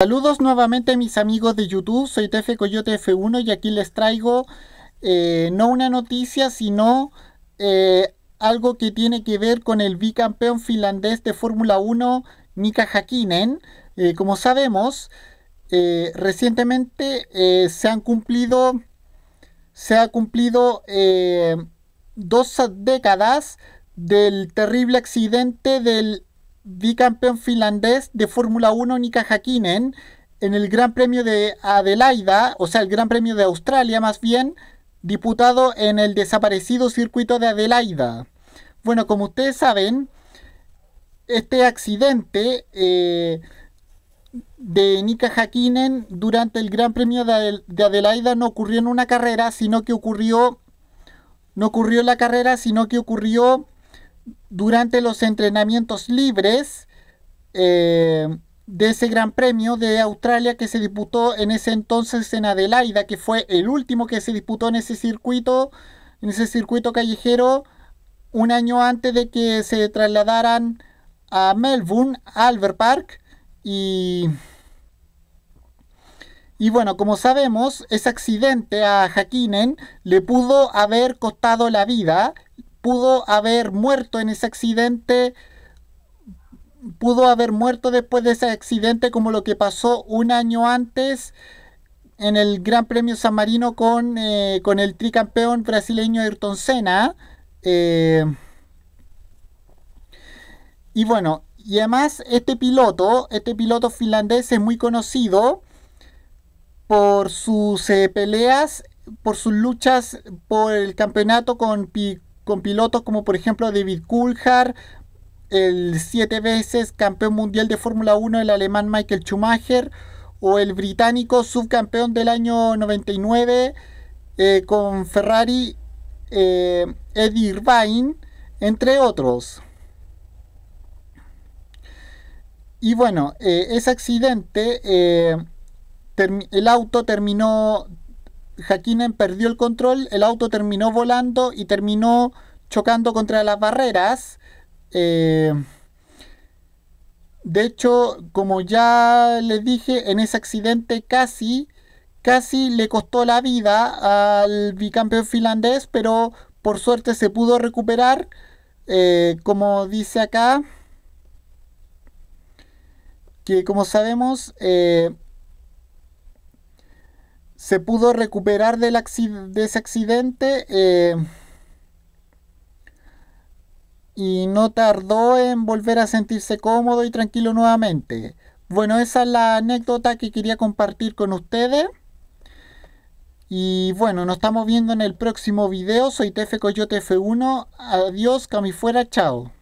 Saludos nuevamente mis amigos de YouTube, soy TF Coyote F1 y aquí les traigo eh, no una noticia sino eh, algo que tiene que ver con el bicampeón finlandés de Fórmula 1 Mika Hakkinen. Eh, como sabemos, recientemente se han cumplido, se ha cumplido dos décadas del terrible accidente del bicampeón finlandés de Fórmula 1 Nika Hakkinen en el Gran Premio de Adelaida, o sea, el Gran Premio de Australia más bien, diputado en el desaparecido circuito de Adelaida. Bueno, como ustedes saben, este accidente eh, de Nika Hakkinen durante el Gran Premio de Adelaida no ocurrió en una carrera, sino que ocurrió, no ocurrió en la carrera, sino que ocurrió durante los entrenamientos libres eh, de ese Gran Premio de Australia que se disputó en ese entonces en Adelaida, que fue el último que se disputó en ese circuito, en ese circuito callejero, un año antes de que se trasladaran a Melbourne, Albert Park, y y bueno, como sabemos, ese accidente a Hakinen le pudo haber costado la vida pudo haber muerto en ese accidente, pudo haber muerto después de ese accidente como lo que pasó un año antes en el Gran Premio San Marino con, eh, el tricampeón brasileño Ayrton Senna. Eh, y bueno, y además este piloto, este piloto finlandés es muy conocido por sus eh, peleas, por sus luchas por el campeonato con, con pilotos como por ejemplo David Coulthard, el siete veces campeón mundial de Fórmula 1, el alemán Michael Schumacher, o el británico subcampeón del año 99 eh, con Ferrari, eh, Eddie Irvine, entre otros. Y bueno, eh, ese accidente, eh, el auto terminó Hakkinen perdió el control, el auto terminó volando y terminó chocando contra las barreras. Eh, de hecho, como ya les dije, en ese accidente casi, casi le costó la vida al bicampeón finlandés, pero por suerte se pudo recuperar. Eh, como dice acá, que como sabemos, eh, se pudo recuperar del de ese accidente eh, y no tardó en volver a sentirse cómodo y tranquilo nuevamente. Bueno, esa es la anécdota que quería compartir con ustedes. Y bueno, nos estamos viendo en el próximo video. Soy Tefe Coyote F1. Adiós, cami fuera, chao.